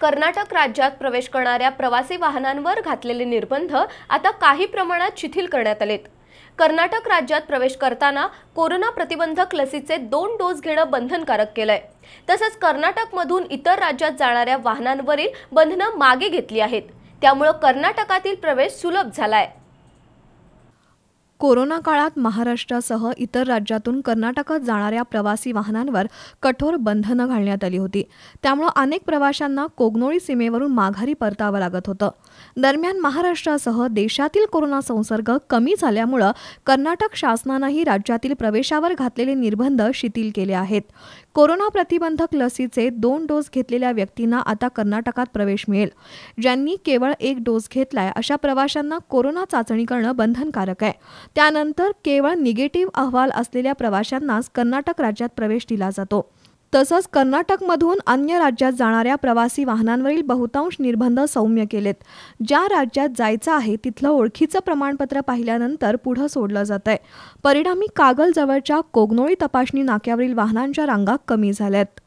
कर्नाटक राज्यात प्रवेश करणाऱ्या प्रवासी वाहनांवर घातलेले निर्बंध आता काही प्रमाणात शिथिल करण्यात आलेत कर्नाटक राज्यात प्रवेश करताना कोरोना प्रतिबंधक लसीचे दोन डोस घेणं बंधनकारक केलंय तसंच कर्नाटकमधून इतर राज्यात जाणाऱ्या वाहनांवरील बंधनं मागे घेतली आहेत त्यामुळं कर्नाटकातील प्रवेश सुलभ झालाय कोरोना काळात महाराष्ट्रासह इतर राज्यातून कर्नाटकात जाणाऱ्या प्रवासी वाहनांवर कठोर बंधनं घालण्यात आली होती त्यामुळे अनेक प्रवाशांना कोगनोळी सीमेवरून माघारी परतावं लागत होतं दरम्यान महाराष्ट्रासह देशातील कोरोना संसर्ग कमी झाल्यामुळं कर्नाटक शासनानंही राज्यातील प्रवेशावर घातलेले निर्बंध शिथिल केले आहेत कोरोना प्रतिबंधक लसीचे दोन डोस घेतलेल्या व्यक्तींना आता कर्नाटकात प्रवेश मिळेल ज्यांनी केवळ एक डोस घेतलाय अशा प्रवाशांना कोरोना चाचणी करणं बंधनकारक आहे त्यानंतर केवळ निगेटिव्ह अहवाल असलेल्या प्रवाशांनाच कर्नाटक राज्यात प्रवेश दिला जातो तसंच कर्नाटकमधून अन्य राज्यात जाणाऱ्या प्रवासी वाहनांवरील बहुतांश निर्बंध सौम्य केलेत ज्या राज्यात जायचं आहे तिथलं ओळखीचं प्रमाणपत्र पाहिल्यानंतर पुढं सोडलं जात आहे परिणामी कागलजवळच्या कोगनोळी तपासणी नाक्यावरील वाहनांच्या रांगा कमी झाल्यात